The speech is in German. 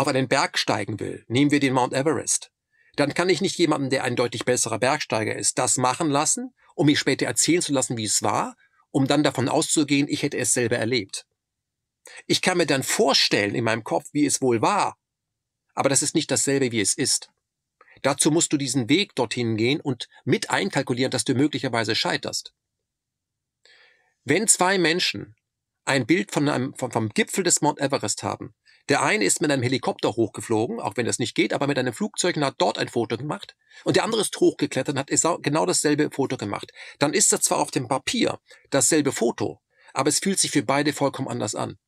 auf einen Berg steigen will, nehmen wir den Mount Everest, dann kann ich nicht jemanden, der ein deutlich besserer Bergsteiger ist, das machen lassen, um mich später erzählen zu lassen, wie es war, um dann davon auszugehen, ich hätte es selber erlebt. Ich kann mir dann vorstellen in meinem Kopf, wie es wohl war, aber das ist nicht dasselbe, wie es ist. Dazu musst du diesen Weg dorthin gehen und mit einkalkulieren, dass du möglicherweise scheiterst. Wenn zwei Menschen ein Bild von einem, vom, vom Gipfel des Mount Everest haben. Der eine ist mit einem Helikopter hochgeflogen, auch wenn das nicht geht, aber mit einem Flugzeug und hat dort ein Foto gemacht. Und der andere ist hochgeklettert und hat genau dasselbe Foto gemacht. Dann ist das zwar auf dem Papier dasselbe Foto, aber es fühlt sich für beide vollkommen anders an.